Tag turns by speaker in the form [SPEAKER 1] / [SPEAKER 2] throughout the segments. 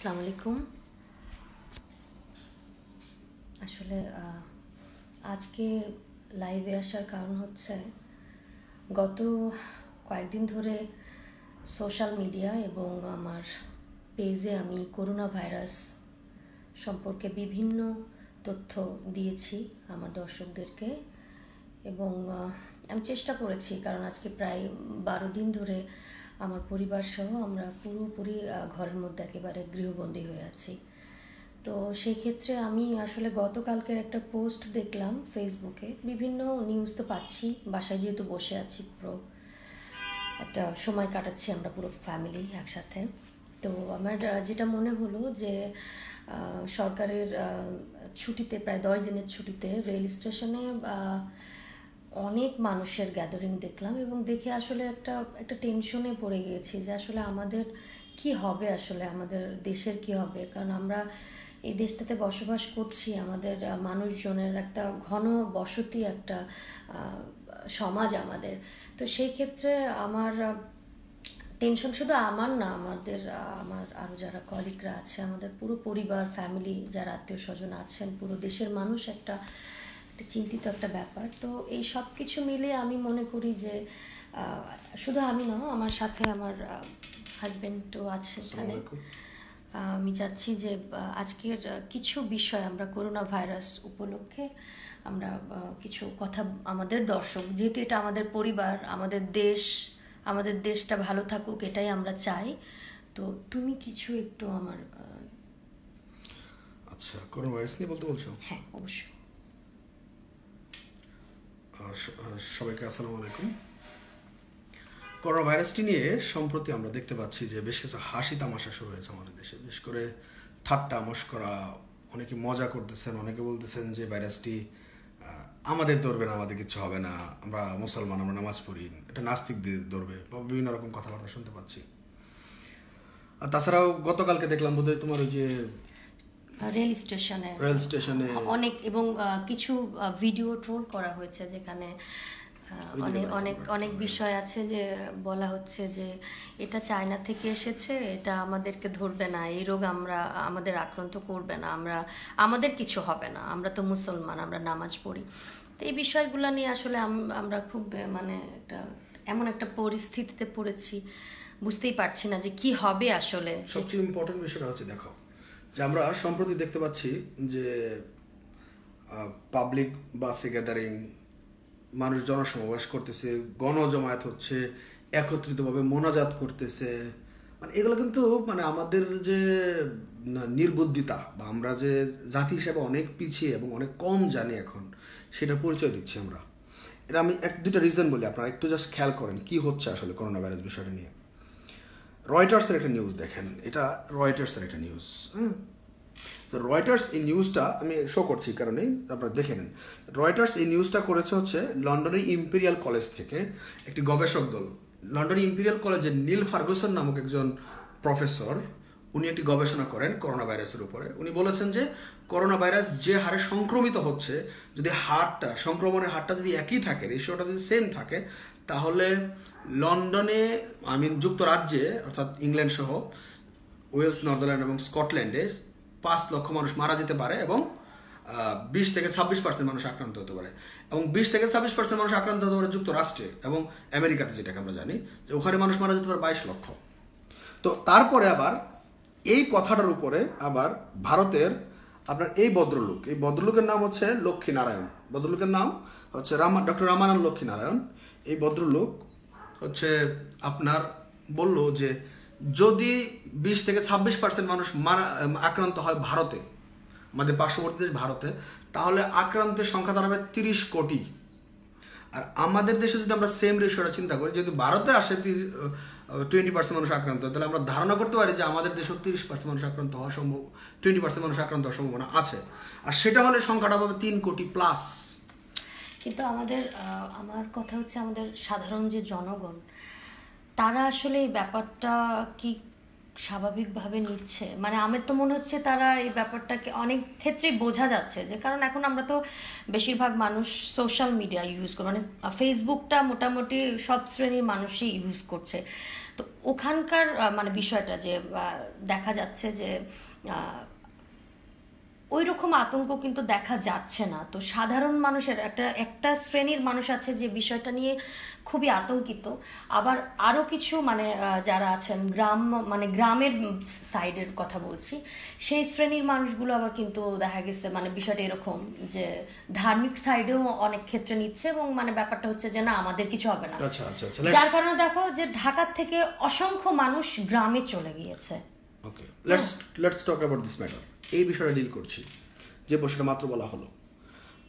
[SPEAKER 1] আসসালামু আলাইকুম আসলে আজকে লাইভে আসার কারণ হচ্ছে গত কয়েকদিন ধরে সোশ্যাল মিডিয়া এবং আমার পেজে আমি করোনা ভাইরাস সম্পর্কে বিভিন্ন তথ্য দিয়েছি আমার দর্শকদেরকে এবং আমি চেষ্টা করেছি কারণ আজকে প্রায় বারো দিন ধরে আমার পরিবার সহ আমরা পুরোপুরি ঘরের মধ্যে একেবারে গৃহবন্দী হয়ে আছি তো সেই ক্ষেত্রে আমি আসলে গতকালকের একটা পোস্ট দেখলাম ফেসবুকে বিভিন্ন নিউজ তো পাচ্ছি বাসায় যেহেতু বসে আছি পুরো একটা সময় কাটাচ্ছি আমরা পুরো ফ্যামিলি একসাথে তো আমার যেটা মনে হলো যে সরকারের ছুটিতে প্রায় দশ দিনের ছুটিতে রেল স্টেশনে অনেক মানুষের গ্যাদারিং দেখলাম এবং দেখে আসলে একটা একটা টেনশনে পড়ে গিয়েছি যে আসলে আমাদের কি হবে আসলে আমাদের দেশের কি হবে কারণ আমরা এই দেশটাতে বসবাস করছি আমাদের মানুষজনের একটা ঘন বসতি একটা সমাজ আমাদের তো সেই ক্ষেত্রে আমার টেনশন শুধু আমার না আমাদের আমার আরও যারা কলিগরা আছে আমাদের পুরো পরিবার ফ্যামিলি যারা আত্মীয় স্বজন আছেন পুরো দেশের মানুষ একটা একটা চিন্তিত একটা ব্যাপার তো এই সব কিছু মিলে আমি মনে করি যে শুধু আমি না আমার সাথে আমার হাজব্যান্ডও আছে এখানে আমি চাচ্ছি যে আজকের কিছু বিষয় আমরা করোনা ভাইরাস উপলক্ষে আমরা কিছু কথা আমাদের দর্শক যেহেতু এটা আমাদের পরিবার আমাদের দেশ আমাদের দেশটা ভালো থাকুক এটাই আমরা চাই তো তুমি কিছু একটু আমার
[SPEAKER 2] আচ্ছা করোনা ভাইরাস নিয়ে বলতে বলছো হ্যাঁ অবশ্যই সবাইকে আসসালামু আলাইকুম করোনা ভাইরাসটি নিয়ে সম্প্রতি আমরা দেখতে পাচ্ছি যে বেশ কিছু হাসি তামাশা শুরু হয়েছে আমাদের দেশে বিশেষ করে ঠাট্টা মস্করা অনেকে মজা করতেছেন অনেকে বলতেছেন যে ভাইরাসটি আমাদের ধরবে না আমাদের কিছু হবে না আমরা মুসলমান আমরা নামাজ পড়ি এটা নাস্তিক ধরবে বা বিভিন্ন রকম কথাবার্তা শুনতে পাচ্ছি আর তাছাড়াও গতকালকে দেখলাম বোধহয় তোমার ওই যে
[SPEAKER 1] রেল স্টেশনে
[SPEAKER 2] রেল স্টেশনে অনেক
[SPEAKER 1] এবং কিছু ভিডিও ট্রোল করা হয়েছে যেখানে অনেক অনেক অনেক বিষয় আছে যে বলা হচ্ছে যে এটা চায়না থেকে এসেছে এটা আমাদেরকে ধরবে না এই রোগ আমরা আমাদের আক্রান্ত করবে না আমরা আমাদের কিছু হবে না আমরা তো মুসলমান আমরা নামাজ পড়ি তো এই বিষয়গুলো নিয়ে আসলে আমরা খুব মানে একটা এমন একটা পরিস্থিতিতে পড়েছি বুঝতেই পারছি না যে কি হবে আসলে
[SPEAKER 2] সবচেয়ে ইম্পর্টেন্ট বিষয়টা হচ্ছে দেখো যে আমরা সম্প্রতি দেখতে পাচ্ছি যে পাবলিক বাসে গ্যাদারিং মানুষ জনসমাবেশ করতেছে গণজমায়েত হচ্ছে একত্রিতভাবে মোনাজাত করতেছে মানে এগুলো কিন্তু মানে আমাদের যে নির্বুদ্ধিতা বা আমরা যে জাতি হিসাবে অনেক পিছিয়ে এবং অনেক কম জানি এখন সেটা পরিচয় দিচ্ছি আমরা এটা আমি এক দুটা রিজন বলি আপনারা একটু জাস্ট খেয়াল করেন কি হচ্ছে আসলে করোনা ভাইরাস বিষয়টা নিয়ে রয়টার্সের একটা নিউজ দেখেন এটা রয়টার্সের একটা নিউজ তো রয়টার্স এই নিউজটা আমি শো করছি কারণেই আপনারা দেখে নিন রয়টার্স এই নিউজটা করেছে হচ্ছে লন্ডনের ইম্পেরিয়াল কলেজ থেকে একটি গবেষক দল লন্ডনের ইম্পেরিয়াল কলেজের নীল ফার্গুসন নামক একজন প্রফেসর উনি একটি গবেষণা করেন করোনা ভাইরাসের উপরে উনি বলেছেন যে করোনা ভাইরাস যে হারে সংক্রমিত হচ্ছে যদি হারটা সংক্রমণের হারটা যদি একই থাকে রেশিওটা যদি সেম থাকে তাহলে লন্ডনে আই মিন যুক্তরাজ্যে অর্থাৎ ইংল্যান্ড সহ ওয়েলস নর্দারল্যান্ড এবং স্কটল্যান্ডে পাঁচ লক্ষ মানুষ মারা যেতে পারে এবং বিশ থেকে ছাব্বিশ পার্সেন্ট মানুষ আক্রান্ত হতে পারে এবং বিশ থেকে ছাব্বিশ পার্সেন্ট মানুষ আক্রান্ত হতে পারে যুক্তরাষ্ট্রে এবং আমেরিকাতে যেটাকে আমরা জানি যে ওখানে মানুষ মারা যেতে পারে বাইশ লক্ষ তো তারপরে আবার এই কথাটার উপরে আবার ভারতের আপনার এই ভদ্রলোক এই ভদ্রলোকের নাম হচ্ছে লক্ষ্মীনারায়ণ ভদ্রলোকের নাম হচ্ছে রামা ডক্টর রামানন্দ নারায়ণ এই ভদ্রলোক হচ্ছে আপনার বলল যে যদি বিশ থেকে ছাব্বিশ পার্সেন্ট মানুষ মারা আক্রান্ত হয় ভারতে আমাদের পার্শ্ববর্তী দেশ ভারতে তাহলে আক্রান্তের সংখ্যা দাঁড়াবে তিরিশ কোটি আর আমাদের দেশে যদি আমরা সেম রেশিওটা চিন্তা করি যদি ভারতে আসে টোয়েন্টি পার্সেন্ট মানুষ আক্রান্ত তাহলে আমরা ধারণা করতে পারি যে আমাদের দেশেও তিরিশ পার্সেন্ট মানুষ আক্রান্ত হওয়া সম্ভব টোয়েন্টি পার্সেন্ট মানুষ আক্রান্ত হওয়ার সম্ভাবনা আছে আর সেটা হলে সংখ্যাটা পাবে তিন কোটি প্লাস
[SPEAKER 1] কিন্তু আমাদের আমার কথা হচ্ছে আমাদের সাধারণ যে জনগণ তারা আসলে এই ব্যাপারটা কি স্বাভাবিকভাবে নিচ্ছে মানে আমার তো মনে হচ্ছে তারা এই ব্যাপারটাকে অনেক ক্ষেত্রেই বোঝা যাচ্ছে যে কারণ এখন আমরা তো বেশিরভাগ মানুষ সোশ্যাল মিডিয়া ইউজ করি মানে ফেসবুকটা মোটামুটি সব শ্রেণীর মানুষই ইউজ করছে তো ওখানকার মানে বিষয়টা যে দেখা যাচ্ছে যে ওই রকম আতঙ্ক কিন্তু দেখা যাচ্ছে না তো সাধারণ মানুষের একটা একটা শ্রেণীর মানুষ আছে যে বিষয়টা নিয়ে খুবই আতঙ্কিত আবার আরও কিছু মানে যারা আছেন গ্রাম মানে গ্রামের সাইডের কথা বলছি সেই শ্রেণীর মানুষগুলো আবার কিন্তু দেখা গেছে মানে বিষয়টা এরকম যে ধার্মিক সাইডেও অনেক ক্ষেত্রে নিচ্ছে এবং মানে ব্যাপারটা হচ্ছে যে না আমাদের কিছু হবে না
[SPEAKER 2] আচ্ছা, আচ্ছা, আচ্ছা, যার
[SPEAKER 1] কারণে দেখো যে ঢাকার থেকে অসংখ্য মানুষ গ্রামে চলে গিয়েছে
[SPEAKER 2] okay let's let's talk about this matter এই বিষয়টা ডিল করছি যে প্রশ্নটা মাত্র বলা হলো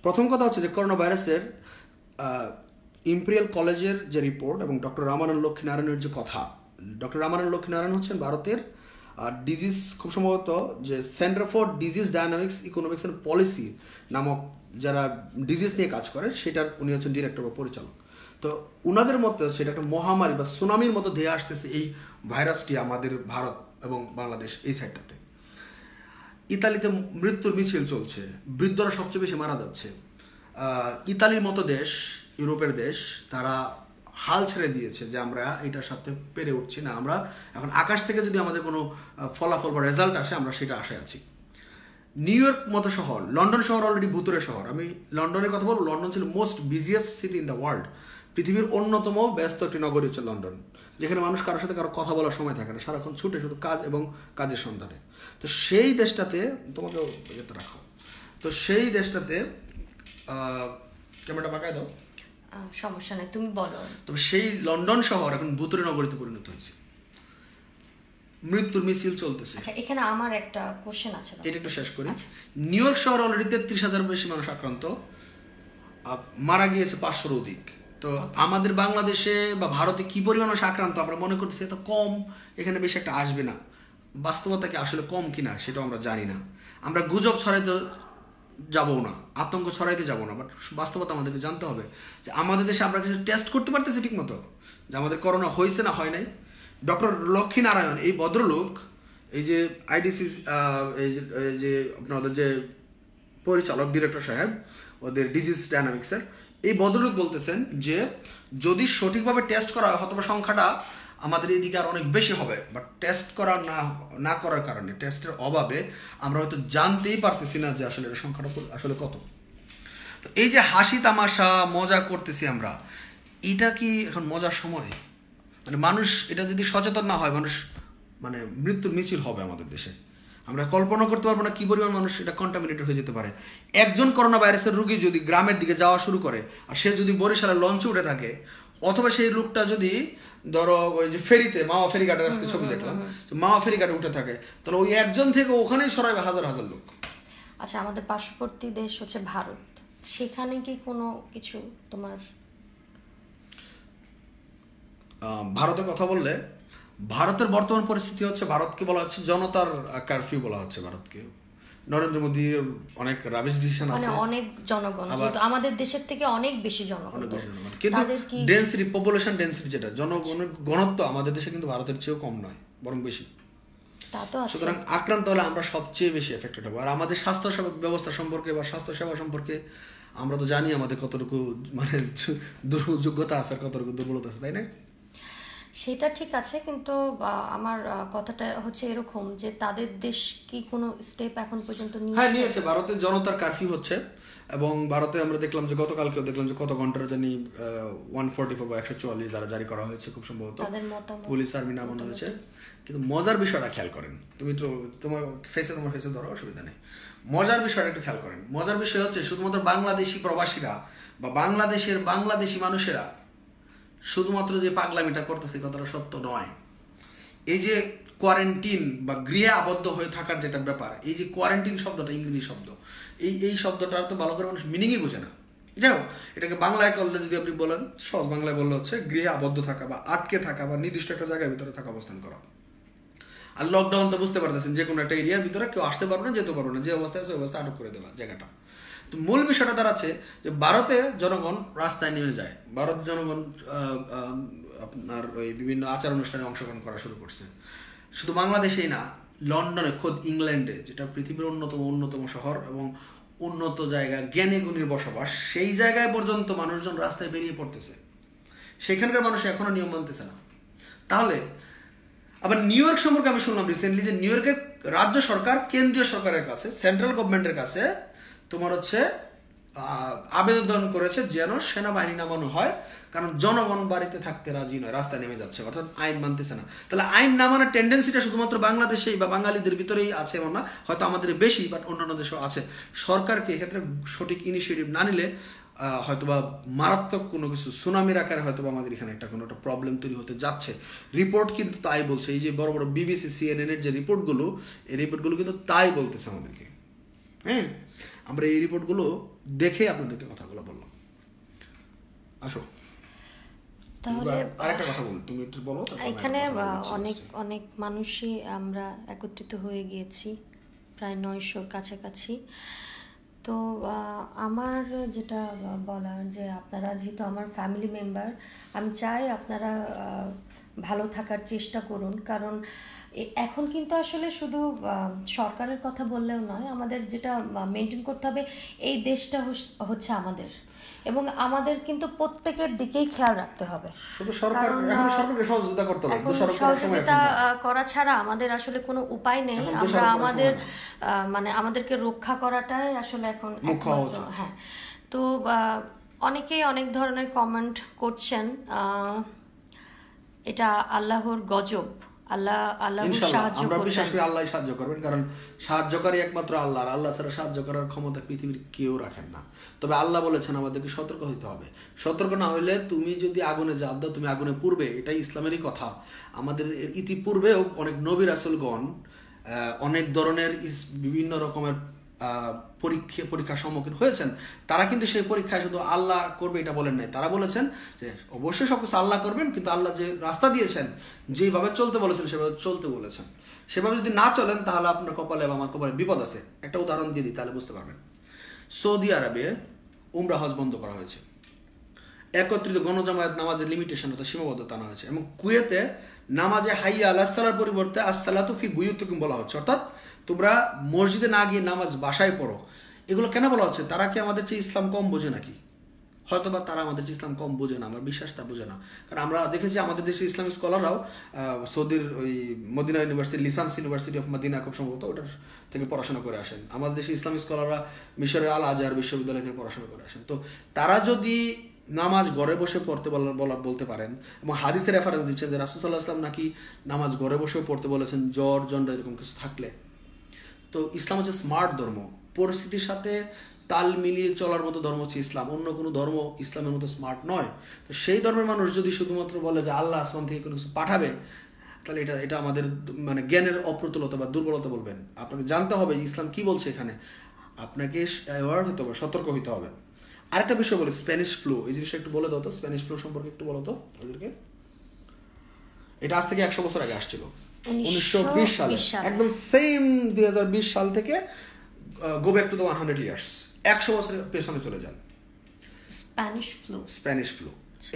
[SPEAKER 2] প্রথম কথা হচ্ছে যে করোনা ভাইরাসের ইম্পেরিয়াল কলেজের যে রিপোর্ট এবং ডক্টর রামানন্দ লক্ষ্মীনারায়ণের যে কথা ডক্টর রামানন্দ লক্ষ্মীনারায়ণ হচ্ছেন ভারতের ডিজিজ খুব সম্ভবত যে centre for disease dynamics economics and policy নামক যারা ডিজিজ নিয়ে কাজ করে সেটার উনি হচ্ছেন ডিরেক্টর বা পরিচালক তো ওনাদের মতে সেটা একটা মহামারী বা সুনামির মতো ধেয়ে আসতেছে এই ভাইরাসটি আমাদের ভারত এবং বাংলাদেশ এই সাইডটাতে ইতালিতে মৃত্যুর মিছিল চলছে বৃদ্ধরা সবচেয়ে বেশি মারা যাচ্ছে ইতালির মতো দেশ ইউরোপের দেশ তারা হাল ছেড়ে দিয়েছে যে আমরা এটার সাথে পেরে উঠছি না আমরা এখন আকাশ থেকে যদি আমাদের কোনো ফলাফল বা রেজাল্ট আসে আমরা সেটা আশায় আছি নিউ ইয়র্ক মতো শহর লন্ডন শহর অলরেডি ভুতুরে শহর আমি লন্ডনের কথা বলবো লন্ডন ছিল most busiest city in the world পৃথিবীর অন্যতম ব্যস্ত একটি নগরী হচ্ছে লন্ডন যেখানে মানুষ কারোর সাথে কারো কথা বলার সময় থাকে না সারাক্ষণ ছুটে শুধু কাজ এবং কাজের সন্ধানে তো সেই দেশটাতে তোমাকে যেতে রাখো তো সেই দেশটাতে ক্যামেরাটা পাকায় দাও সমস্যা নেই তুমি বলো তবে সেই লন্ডন শহর এখন ভূতরে নগরীতে পরিণত হয়েছে মৃত্যুর মিছিল চলতেছে আচ্ছা,
[SPEAKER 1] এখানে আমার একটা কোশ্চেন আছে
[SPEAKER 2] এটা একটু শেষ করি আচ্ছা। নিউ ইয়র্ক শহর অলরেডি তেত্রিশ হাজার বেশি মানুষ আক্রান্ত মারা গিয়েছে পাঁচশোর অধিক তো আমাদের বাংলাদেশে বা ভারতে কী পরিমাণ মানুষ আক্রান্ত আমরা মনে করতেছি এত কম এখানে বেশি একটা আসবে না বাস্তবতা কি আসলে কম কিনা সেটাও আমরা জানি না আমরা গুজব ছড়াইতে যাব না আতঙ্ক ছড়াইতে যাব না বাট বাস্তবতা আমাদেরকে জানতে হবে যে আমাদের দেশে আমরা কিছু টেস্ট করতে পারতেছি ঠিকমতো যে আমাদের করোনা হয়েছে না হয় নাই ডক্টর লক্ষ্মীনারায়ণ এই ভদ্রলোক এই যে আইডিসি এই যে আপনাদের যে পরিচালক ডিরেক্টর সাহেব ওদের ডিজিজ ডায়নামিক্সের এই ভদ্রলোক বলতেছেন যে যদি সঠিকভাবে টেস্ট করা হয় হয়তো সংখ্যাটা আমাদের এদিকে আর অনেক বেশি হবে বাট টেস্ট করা না না করার কারণে টেস্টের অভাবে আমরা হয়তো জানতেই পারতেছি না যে আসলে এটা সংখ্যাটা আসলে কত তো এই যে হাসি তামাশা মজা করতেছি আমরা এটা কি এখন মজার সময় মানে মানুষ এটা যদি সচেতন না হয় মানুষ মানে মৃত্যুর মিছিল হবে আমাদের দেশে আমরা কল্পনা করতে পারবো না কি পরিমাণ মানুষ এটা কন্টামিনেটেড হয়ে যেতে পারে একজন করোনা ভাইরাসের রুগী যদি গ্রামের দিকে যাওয়া শুরু করে আর সে যদি বরিশালে লঞ্চে উঠে থাকে অথবা সেই লোকটা যদি ধরো ওই যে ফেরিতে মাওয়া ফেরিঘাটের আজকে ছবি দেখলাম মাওয়া ফেরিঘাটে উঠে থাকে তাহলে ওই একজন থেকে ওখানেই সরাবে হাজার হাজার লোক
[SPEAKER 1] আচ্ছা আমাদের পার্শ্ববর্তী দেশ হচ্ছে ভারত সেখানে কি কোনো কিছু তোমার
[SPEAKER 2] ভারতের কথা বললে ভারতের বর্তমান পরিস্থিতি হচ্ছে ভারতকে বলা হচ্ছে জনতার কারফিউ বলা হচ্ছে ভারতকে নরেন্দ্র মোদী অনেক রাবিশ মানে ডিসিশন আছে
[SPEAKER 1] অনেক জনগণ যেহেতু আমাদের দেশের থেকে অনেক বেশি জনগণ
[SPEAKER 2] কিন্তু ডেন্সিটি পপুলেশন ডেন্সিটি যেটা জনগণের ঘনত্ব আমাদের দেশে কিন্তু ভারতের চেয়েও কম নয় বরং বেশি সুতরাং আক্রান্ত হলে আমরা সবচেয়ে বেশি এফেক্টেড হবো আর আমাদের স্বাস্থ্য ব্যবস্থা সম্পর্কে বা স্বাস্থ্য সেবা সম্পর্কে আমরা তো জানি আমাদের কতটুকু মানে দুর্যোগ্যতা আছে আর কতটুকু দুর্বলতা আছে তাই না
[SPEAKER 1] সেটা ঠিক আছে কিন্তু আমার কথাটা হচ্ছে এরকম যে তাদের দেশ কি কোনো স্টেপ এখন পর্যন্ত নিয়েছে হ্যাঁ নিয়েছে
[SPEAKER 2] ভারতের জনতার কারফিউ হচ্ছে এবং ভারতে আমরা দেখলাম যে গতকালকেও দেখলাম যে কত ঘন্টার জানি ওয়ান ফোর্টি ফোর বা একশো চুয়াল্লিশ দ্বারা জারি করা হয়েছে খুব সম্ভবত পুলিশ আর্মি নামানো হয়েছে কিন্তু মজার বিষয়টা খেয়াল করেন তুমি তো তোমার ফেসে তোমার ফেসে ধরো অসুবিধা নেই মজার বিষয়টা একটু খেয়াল করেন মজার বিষয় হচ্ছে শুধুমাত্র বাংলাদেশি প্রবাসীরা বা বাংলাদেশের বাংলাদেশি মানুষেরা শুধুমাত্র যে পাগলামিটা করতেছে কথাটা সত্য নয় এই যে কোয়ারেন্টিন বা গৃহে আবদ্ধ হয়ে থাকার যেটা ব্যাপার এই যে কোয়ারেন্টিন শব্দটা ইংরেজি শব্দ এই এই শব্দটা তো ভালো করে মানুষ মিনিংই বোঝে না যাই হোক এটাকে বাংলায় করলে যদি আপনি বলেন সহজ বাংলায় বললে হচ্ছে গৃহে আবদ্ধ থাকা বা আটকে থাকা বা নির্দিষ্ট একটা জায়গার ভিতরে থাকা অবস্থান করা আর লকডাউন তো বুঝতে পারতেছেন যে কোনো একটা এরিয়ার ভিতরে কেউ আসতে পারবে না যেতে পারবে না যে অবস্থায় সেই অবস্থা আটক করে দেওয়া জায়গাটা তো মূল বিষয়টা দাঁড়াচ্ছে যে ভারতে জনগণ রাস্তায় নেমে যায় ভারতের জনগণ আপনার ওই বিভিন্ন আচার অনুষ্ঠানে অংশগ্রহণ করা শুরু করছে শুধু বাংলাদেশেই না লন্ডনে খোদ ইংল্যান্ডে যেটা পৃথিবীর অন্যতম অন্যতম শহর এবং উন্নত জায়গা জ্ঞানে গুণের বসবাস সেই জায়গায় পর্যন্ত মানুষজন রাস্তায় বেরিয়ে পড়তেছে সেখানকার মানুষ এখনও নিয়ম মানতেছে না তাহলে আবার নিউ ইয়র্ক সম্পর্কে আমি শুনলাম রিসেন্টলি যে নিউ ইয়র্কের রাজ্য সরকার কেন্দ্রীয় সরকারের কাছে সেন্ট্রাল গভর্নমেন্টের কাছে তোমার হচ্ছে আবেদন করেছে যেন সেনাবাহিনী নামানো হয় কারণ জনগণ বাড়িতে থাকতে রাজি নয় রাস্তায় নেমে যাচ্ছে অর্থাৎ আইন মানতেছে না তাহলে আইন না টেন্ডেন্সিটা শুধুমাত্র বাংলাদেশেই বা বাঙালিদের ভিতরেই আছে এমন না হয়তো আমাদের বেশি বাট অন্যান্য দেশেও আছে সরকারকে এক্ষেত্রে সঠিক ইনিশিয়েটিভ না নিলে হয়তোবা মারাত্মক কোনো কিছু সুনামির আকারে হয়তোবা আমাদের এখানে একটা কোনো একটা প্রবলেম তৈরি হতে যাচ্ছে রিপোর্ট কিন্তু তাই বলছে এই যে বড় বড় বিবিসি সিএনএন এর যে রিপোর্টগুলো এই রিপোর্টগুলো কিন্তু তাই বলতেছে আমাদেরকে হ্যাঁ আমরা এই রিপোর্টগুলো দেখে আপনাদেরকে কথাগুলো বললাম আসো তাহলে এখানে অনেক
[SPEAKER 1] অনেক মানুষই আমরা একত্রিত হয়ে গিয়েছি প্রায় নয়শোর কাছাকাছি তো আমার যেটা বলার যে আপনারা যেহেতু আমার ফ্যামিলি মেম্বার আমি চাই আপনারা ভালো থাকার চেষ্টা করুন কারণ এখন কিন্তু আসলে শুধু সরকারের কথা বললেও নয় আমাদের যেটা মেনটেন করতে হবে এই দেশটা হচ্ছে আমাদের এবং আমাদের কিন্তু প্রত্যেকের দিকেই খেয়াল রাখতে হবে
[SPEAKER 2] সহযোগিতা
[SPEAKER 1] করা ছাড়া আমাদের আসলে কোনো উপায় নেই আমরা আমাদের মানে আমাদেরকে রক্ষা করাটাই আসলে এখন হ্যাঁ তো অনেকেই অনেক ধরনের কমেন্ট করছেন এটা আল্লাহর গজব আমরা বিশ্বাস করি
[SPEAKER 2] আল্লাহ সাহায্য করবেন কারণ সাহায্যকারী একমাত্র আল্লাহ ছাড়া সাহায্য করার ক্ষমতা পৃথিবীর কেউ রাখেন না তবে আল্লাহ বলেছেন আমাদেরকে সতর্ক হইতে হবে সতর্ক না হলে তুমি যদি আগুনে জাপ দাও তুমি আগুনে পূর্বে এটাই ইসলামেরই কথা আমাদের ইতিপূর্বেও অনেক নবীর আসলগণ অনেক ধরনের বিভিন্ন রকমের পরীক্ষা পরীক্ষার সম্মুখীন হয়েছেন তারা কিন্তু সেই পরীক্ষায় শুধু আল্লাহ করবে এটা বলেন নাই তারা বলেছেন যে অবশ্যই সব কিছু আল্লাহ করবেন কিন্তু আল্লাহ যে রাস্তা দিয়েছেন যেভাবে চলতে বলেছেন সেভাবে চলতে বলেছেন সেভাবে যদি না চলেন তাহলে আপনার কপালে বা আমার কপালে বিপদ আছে একটা উদাহরণ দিয়ে দিই তাহলে বুঝতে পারবেন সৌদি আরবে উমরা হজ বন্ধ করা হয়েছে একত্রিত গণজামায়াত নামাজের লিমিটেশন অর্থাৎ সীমাবদ্ধতা আনা হয়েছে এবং কুয়েতে নামাজে হাইয়া আল্লাহ সালার পরিবর্তে আস্তালাতুফি বুয়ুতুকুম বলা হচ্ছে অর্থাৎ তোমরা মসজিদে না গিয়ে নামাজ বাসায় পড়ো এগুলো কেন বলা হচ্ছে তারা কি আমাদের চেয়ে ইসলাম কম বোঝে নাকি হয়তো বা তারা আমাদের ইসলাম কম বোঝে না আমার বিশ্বাস তা বোঝে না কারণ আমরা দেখেছি আমাদের দেশে ইসলাম স্কলাররাও সৌদির ওই মদিনা ইউনিভার্সিটি লিসান্স ইউনিভার্সিটি অফ মদিনা খুব সম্ভবত ওটার থেকে পড়াশোনা করে আসেন আমাদের দেশে ইসলাম স্কলাররা মিশরের আল আজহার বিশ্ববিদ্যালয় থেকে পড়াশোনা করে আসেন তো তারা যদি নামাজ ঘরে বসে পড়তে বলা বলতে পারেন এবং হাদিসের রেফারেন্স দিচ্ছেন যে রাসুসাল্লাহ ইসলাম নাকি নামাজ ঘরে বসেও পড়তে বলেছেন জ্বর জন্ড এরকম কিছু থাকলে তো ইসলাম হচ্ছে স্মার্ট ধর্ম পরিস্থিতির সাথে তাল মিলিয়ে চলার মতো ধর্ম হচ্ছে ইসলাম অন্য কোনো ধর্ম ইসলামের মতো স্মার্ট নয় তো সেই ধর্মের মানুষ যদি শুধুমাত্র বলে যে আল্লাহ আসমান থেকে কোনো কিছু পাঠাবে তাহলে এটা এটা আমাদের মানে জ্ঞানের অপ্রতুলতা বা দুর্বলতা বলবেন আপনাকে জানতে হবে ইসলাম কি বলছে এখানে আপনাকে অ্যাওয়ার হতে হবে সতর্ক হইতে হবে আরেকটা বিষয় বলে স্প্যানিশ ফ্লু এই জিনিসটা একটু বলে দাও তো স্প্যানিশ ফ্লু সম্পর্কে একটু বলো তো ওদেরকে এটা আজ থেকে একশো বছর আগে আসছিল একদম সেম দুই সাল থেকে go back to the one hundred years একশো বছরের পেছনে চলে যান স্প্যানিশ ফ্লু স্প্যানিশ ফ্লু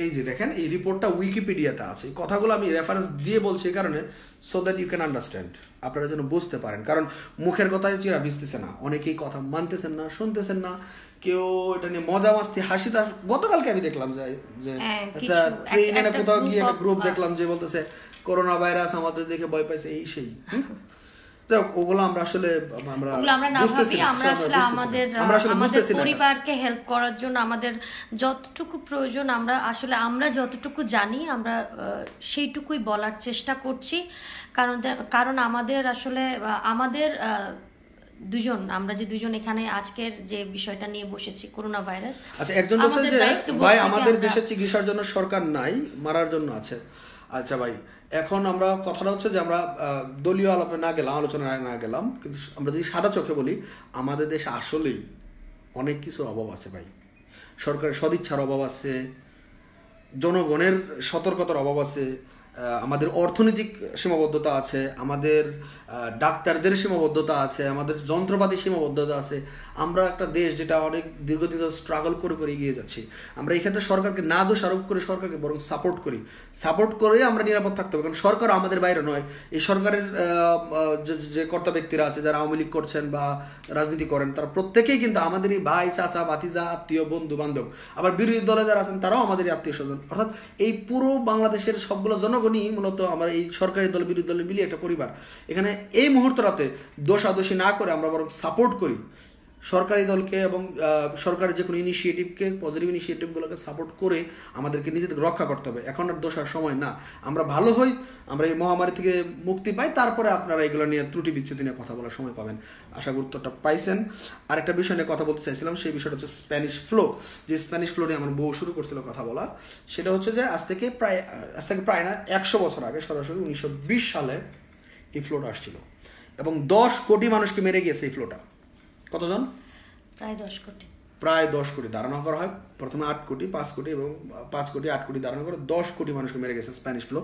[SPEAKER 2] এই যে দেখেন এই রিপোর্টটা উইকিপিডিয়াতে আছে কথাগুলো আমি রেফারেন্স দিয়ে বলছি কারণে so that you can understand আপনারা যেন বুঝতে পারেন কারণ মুখের কথায় চিরা বিসতেছে না অনেকেই কথা মানতেছেন না শুনতেছেন না কেউ এটা নিয়ে মজা মাস্তি হাসি তার গতকালকে আমি দেখলাম যে ট্রেনে হ্যাঁ, কোথাও গিয়ে একটা গ্রুপ দেখলাম যে বলতেছে করোনা ভাইরাস আমাদের দেখে ভয় পাইছে এই সেই সেইটুকুই বলার
[SPEAKER 1] চেষ্টা করছি কারণ কারণ আমাদের আসলে আমাদের দুজন আমরা যে দুজন এখানে আজকের যে বিষয়টা নিয়ে বসেছি করোনা ভাইরাস আচ্ছা একজন ভাই আমাদের
[SPEAKER 2] দেশে চিকিৎসার জন্য সরকার নাই মারার জন্য আছে আচ্ছা ভাই এখন আমরা কথাটা হচ্ছে যে আমরা দলীয় আলাপে না গেলাম আলোচনায় না গেলাম কিন্তু আমরা যদি সাদা চোখে বলি আমাদের দেশে আসলেই অনেক কিছুর অভাব আছে ভাই সরকারের সদিচ্ছার অভাব আছে জনগণের সতর্কতার অভাব আছে আমাদের অর্থনৈতিক সীমাবদ্ধতা আছে আমাদের ডাক্তারদের সীমাবদ্ধতা আছে আমাদের যন্ত্রপাতি সীমাবদ্ধতা আছে আমরা একটা দেশ যেটা অনেক দীর্ঘদিন স্ট্রাগল করে করে এগিয়ে যাচ্ছি আমরা এই ক্ষেত্রে সরকারকে না দোষ আরোপ করে সরকারকে বরং সাপোর্ট করি সাপোর্ট করে আমরা নিরাপদ থাকতে হবে কারণ সরকার আমাদের বাইরে নয় এই সরকারের যে কর্তা ব্যক্তিরা আছে যারা আওয়ামী লীগ করছেন বা রাজনীতি করেন তারা প্রত্যেকেই কিন্তু আমাদের এই ভাই চাচা বাতিজা আত্মীয় বন্ধু বান্ধব আবার বিরোধী দলে যারা আছেন তারাও আমাদের আত্মীয় স্বজন অর্থাৎ এই পুরো বাংলাদেশের সবগুলো জনগণ জনগণই মূলত আমার এই সরকারি দল বিরোধী দলের মিলিয়ে একটা পরিবার এখানে এই মুহূর্ত রাতে দোষাদোষী না করে আমরা বরং সাপোর্ট করি সরকারি দলকে এবং সরকারের যে কোনো ইনিশিয়েটিভকে পজিটিভ ইনিশিয়েটিভগুলোকে সাপোর্ট করে আমাদেরকে নিজেদের রক্ষা করতে হবে এখন আর দোষার সময় না আমরা ভালো হই আমরা এই মহামারী থেকে মুক্তি পাই তারপরে আপনারা এগুলো নিয়ে ত্রুটি বিচ্ছুতি নিয়ে কথা বলার সময় পাবেন আশা গুরুত্বটা পাইছেন আরেকটা বিষয় নিয়ে কথা বলতে চাইছিলাম সেই বিষয়টা হচ্ছে স্প্যানিশ ফ্লো যে স্প্যানিশ ফ্লো নিয়ে আমার বউ শুরু করছিল কথা বলা সেটা হচ্ছে যে আজ থেকে প্রায় আজ থেকে প্রায় না একশো বছর আগে সরাসরি উনিশশো সালে এই ফ্লোটা আসছিল এবং দশ কোটি মানুষকে মেরে গিয়েছে এই ফ্লোটা কতজন
[SPEAKER 1] প্রায় দশ কোটি
[SPEAKER 2] প্রায় দশ কোটি ধারণা করা হয় প্রথমে আট কোটি পাঁচ কোটি এবং পাঁচ কোটি আট কোটি ধারণা করে দশ কোটি মানুষকে মেরে গেছে স্প্যানিশ ফ্লো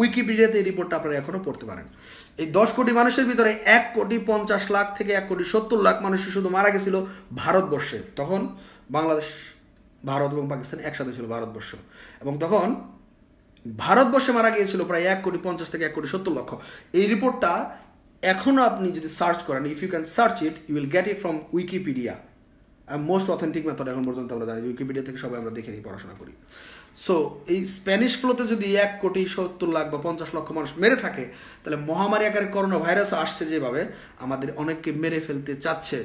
[SPEAKER 2] উইকিপিডিয়াতে এই রিপোর্টটা আপনারা এখনও পড়তে পারেন এই দশ কোটি মানুষের ভিতরে এক কোটি পঞ্চাশ লাখ থেকে এক কোটি সত্তর লাখ মানুষ শুধু মারা গেছিল ভারতবর্ষে তখন বাংলাদেশ ভারত এবং পাকিস্তান একসাথে ছিল ভারতবর্ষ এবং তখন ভারতবর্ষে মারা গিয়েছিল প্রায় এক কোটি পঞ্চাশ থেকে এক কোটি সত্তর লক্ষ এই রিপোর্টটা এখনও আপনি যদি সার্চ করেন if you can search it you will get it from Wikipedia most authentic method এখন পর্যন্ত আমরা জানি উইকিপিডিয়া থেকে সবাই আমরা দেখে নিই পড়াশোনা করি সো এই স্প্যানিশ ফ্লোতে যদি এক কোটি সত্তর লাখ বা পঞ্চাশ লক্ষ মানুষ মেরে থাকে তাহলে মহামারী আকারে করোনা ভাইরাস আসছে যেভাবে আমাদের অনেককে মেরে ফেলতে চাচ্ছে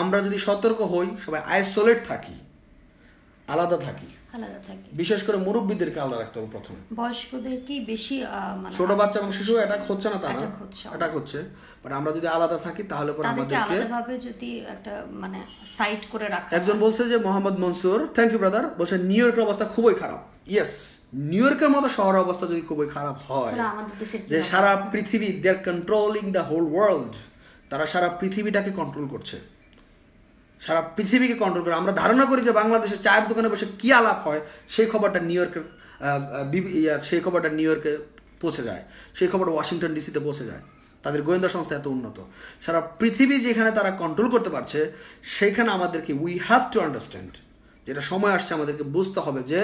[SPEAKER 2] আমরা যদি সতর্ক হই সবাই আইসোলেট থাকি আলাদা থাকি আলাদা থাকে বিশেষ করে মুরব্বীদেরকে আলাদা রাখতে হবে প্রথমে
[SPEAKER 1] বয়স্কদেরকে বেশি মানে ছোট
[SPEAKER 2] বাচ্চা এবং শিশু অ্যাটাক হচ্ছে না তারা না অ্যাটাক হচ্ছে বাট আমরা যদি আলাদা থাকি তাহলে পরে আমাদেরকে আলাদা
[SPEAKER 1] ভাবে যদি একটা মানে সাইড করে রাখা একজন
[SPEAKER 2] বলছে যে Mohammad Mansur thank you brother বলছে নিউ ইয়র্কের অবস্থা খুবই খারাপ ইয়েস নিউ ইয়র্কের মতো শহরের অবস্থা যদি খুবই খারাপ হয় যে সারা পৃথিবী they are controlling the whole world তারা সারা পৃথিবীটাকে কন্ট্রোল করছে সারা পৃথিবীকে কন্ট্রোল করে আমরা ধারণা করি যে বাংলাদেশের চায়ের দোকানে বসে কী আলাপ হয় সেই খবরটা নিউ ইয়র্কের সেই খবরটা নিউ ইয়র্কে পৌঁছে যায় সেই খবরটা ওয়াশিংটন ডিসিতে পৌঁছে যায় তাদের গোয়েন্দা সংস্থা এত উন্নত সারা পৃথিবী যেখানে তারা কন্ট্রোল করতে পারছে সেইখানে আমাদেরকে উই হ্যাভ টু আন্ডারস্ট্যান্ড যেটা সময় আসছে আমাদেরকে বুঝতে হবে যে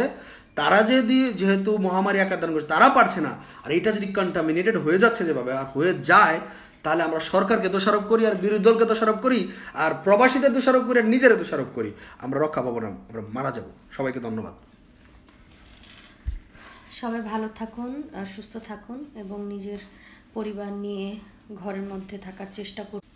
[SPEAKER 2] তারা যদি যেহেতু মহামারী আকার ধারণ করছে তারা পারছে না আর এটা যদি কন্টামিনেটেড হয়ে যাচ্ছে যেভাবে আর হয়ে যায় তাহলে আমরা সরকারকে দোষারোপ করি আর বিরোধী দলকে দোষারোপ করি আর প্রবাসীদের দোষারোপ করি আর নিজেরা দোষারোপ করি আমরা রক্ষা পাবো না আমরা মারা যাব সবাইকে ধন্যবাদ
[SPEAKER 1] সবাই ভালো থাকুন সুস্থ থাকুন এবং নিজের পরিবার নিয়ে ঘরের মধ্যে থাকার চেষ্টা করুন